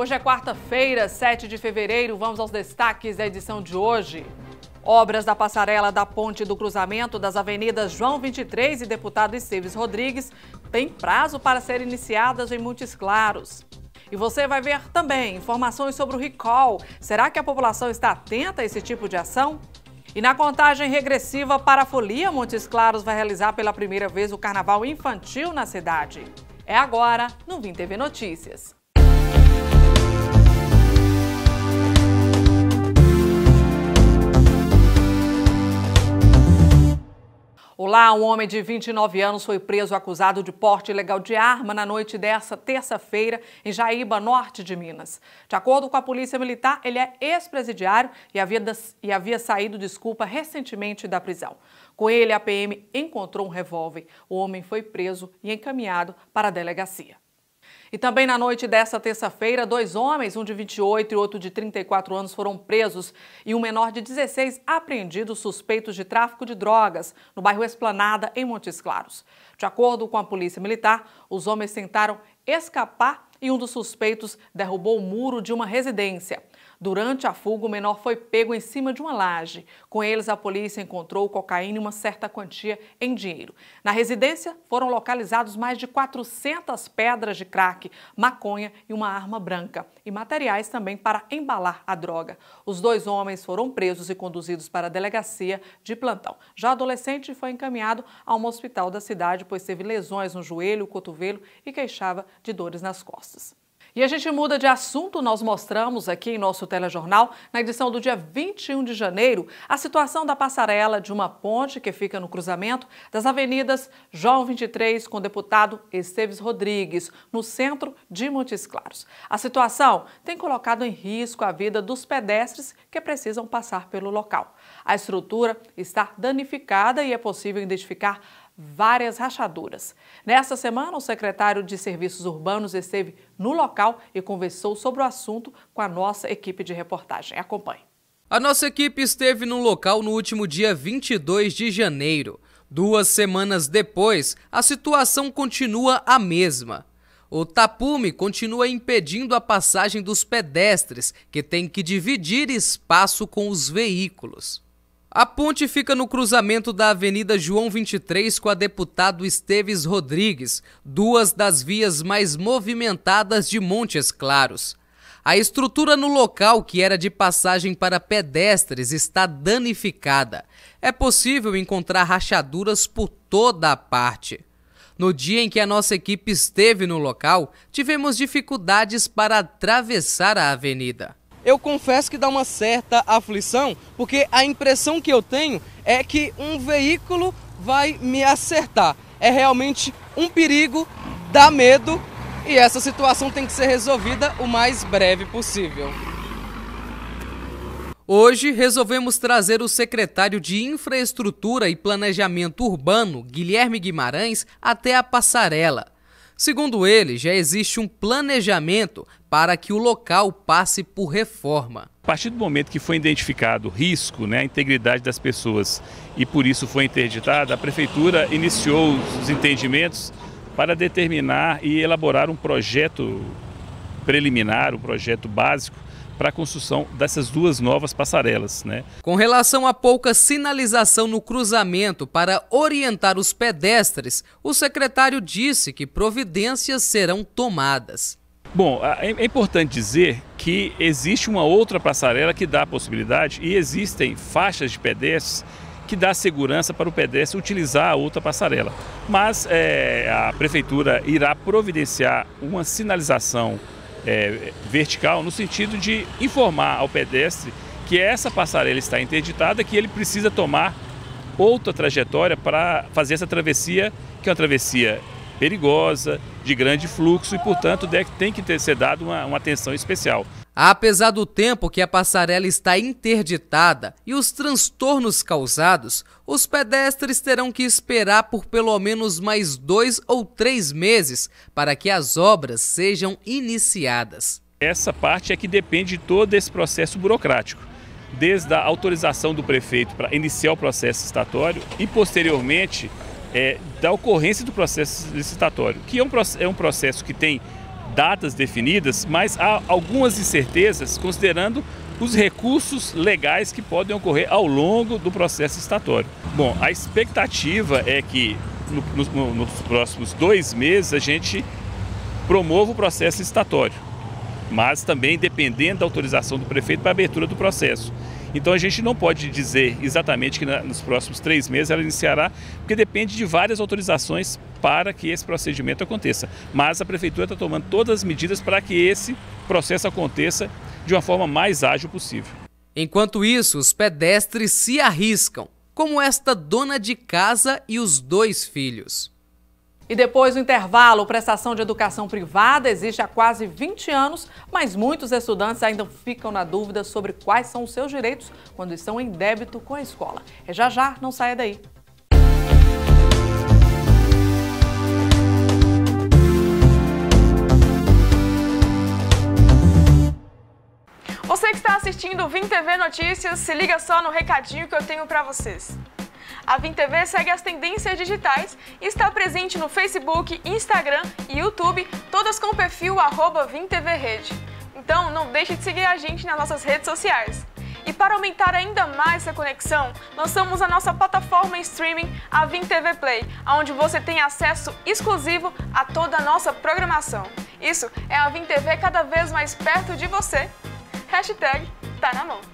Hoje é quarta-feira, 7 de fevereiro. Vamos aos destaques da edição de hoje. Obras da passarela da ponte do cruzamento das avenidas João 23 e deputado Esteves Rodrigues têm prazo para serem iniciadas em Montes Claros. E você vai ver também informações sobre o recall. Será que a população está atenta a esse tipo de ação? E na contagem regressiva para a folia, Montes Claros vai realizar pela primeira vez o carnaval infantil na cidade. É agora no Vim TV Notícias. Olá, um homem de 29 anos foi preso acusado de porte ilegal de arma na noite dessa terça-feira em Jaíba, norte de Minas. De acordo com a Polícia Militar, ele é ex-presidiário e havia, e havia saído, desculpa, recentemente da prisão. Com ele, a PM encontrou um revólver. O homem foi preso e encaminhado para a delegacia. E também na noite dessa terça-feira, dois homens, um de 28 e outro de 34 anos, foram presos e um menor de 16 apreendido suspeitos de tráfico de drogas no bairro Esplanada, em Montes Claros. De acordo com a Polícia Militar, os homens tentaram escapar e um dos suspeitos derrubou o muro de uma residência. Durante a fuga, o menor foi pego em cima de uma laje. Com eles, a polícia encontrou cocaína e uma certa quantia em dinheiro. Na residência, foram localizados mais de 400 pedras de crack, maconha e uma arma branca. E materiais também para embalar a droga. Os dois homens foram presos e conduzidos para a delegacia de plantão. Já adolescente foi encaminhado a um hospital da cidade, pois teve lesões no joelho, cotovelo e queixava de dores nas costas. E a gente muda de assunto, nós mostramos aqui em nosso telejornal, na edição do dia 21 de janeiro, a situação da passarela de uma ponte que fica no cruzamento das avenidas João 23 com o deputado Esteves Rodrigues, no centro de Montes Claros. A situação tem colocado em risco a vida dos pedestres que precisam passar pelo local. A estrutura está danificada e é possível identificar várias rachaduras. Nesta semana, o secretário de Serviços Urbanos esteve no local e conversou sobre o assunto com a nossa equipe de reportagem. Acompanhe. A nossa equipe esteve no local no último dia 22 de janeiro. Duas semanas depois, a situação continua a mesma. O tapume continua impedindo a passagem dos pedestres, que têm que dividir espaço com os veículos. A ponte fica no cruzamento da Avenida João 23 com a deputado Esteves Rodrigues, duas das vias mais movimentadas de Montes Claros. A estrutura no local, que era de passagem para pedestres, está danificada. É possível encontrar rachaduras por toda a parte. No dia em que a nossa equipe esteve no local, tivemos dificuldades para atravessar a avenida eu confesso que dá uma certa aflição, porque a impressão que eu tenho é que um veículo vai me acertar. É realmente um perigo, dá medo e essa situação tem que ser resolvida o mais breve possível. Hoje resolvemos trazer o secretário de Infraestrutura e Planejamento Urbano, Guilherme Guimarães, até a passarela. Segundo ele, já existe um planejamento para que o local passe por reforma. A partir do momento que foi identificado o risco, né, à integridade das pessoas e por isso foi interditada, a prefeitura iniciou os entendimentos para determinar e elaborar um projeto preliminar, um projeto básico para a construção dessas duas novas passarelas. Né? Com relação à pouca sinalização no cruzamento para orientar os pedestres, o secretário disse que providências serão tomadas. Bom, é, é importante dizer que existe uma outra passarela que dá a possibilidade e existem faixas de pedestres que dá segurança para o pedestre utilizar a outra passarela. Mas é, a prefeitura irá providenciar uma sinalização é, vertical, no sentido de informar ao pedestre que essa passarela está interditada, que ele precisa tomar outra trajetória para fazer essa travessia, que é uma travessia perigosa, de grande fluxo e, portanto, tem que ter, ser dado uma, uma atenção especial. Apesar do tempo que a passarela está interditada e os transtornos causados, os pedestres terão que esperar por pelo menos mais dois ou três meses para que as obras sejam iniciadas. Essa parte é que depende de todo esse processo burocrático desde a autorização do prefeito para iniciar o processo estatório e, posteriormente, é, da ocorrência do processo licitatório, que é um, é um processo que tem datas definidas, mas há algumas incertezas considerando os recursos legais que podem ocorrer ao longo do processo estatório. Bom, a expectativa é que no, no, nos próximos dois meses a gente promova o processo estatório, mas também dependendo da autorização do prefeito para a abertura do processo. Então a gente não pode dizer exatamente que na, nos próximos três meses ela iniciará, porque depende de várias autorizações para que esse procedimento aconteça. Mas a Prefeitura está tomando todas as medidas para que esse processo aconteça de uma forma mais ágil possível. Enquanto isso, os pedestres se arriscam, como esta dona de casa e os dois filhos. E depois do intervalo, prestação de educação privada existe há quase 20 anos, mas muitos estudantes ainda ficam na dúvida sobre quais são os seus direitos quando estão em débito com a escola. É já já, não saia daí. Você que está assistindo o Vim TV Notícias, se liga só no recadinho que eu tenho para vocês. A Vintv TV segue as tendências digitais e está presente no Facebook, Instagram e YouTube, todas com o perfil arroba Rede. Então não deixe de seguir a gente nas nossas redes sociais. E para aumentar ainda mais essa conexão, lançamos a nossa plataforma em streaming, a Vintv Play, onde você tem acesso exclusivo a toda a nossa programação. Isso é a Vintv cada vez mais perto de você. Hashtag tá na mão.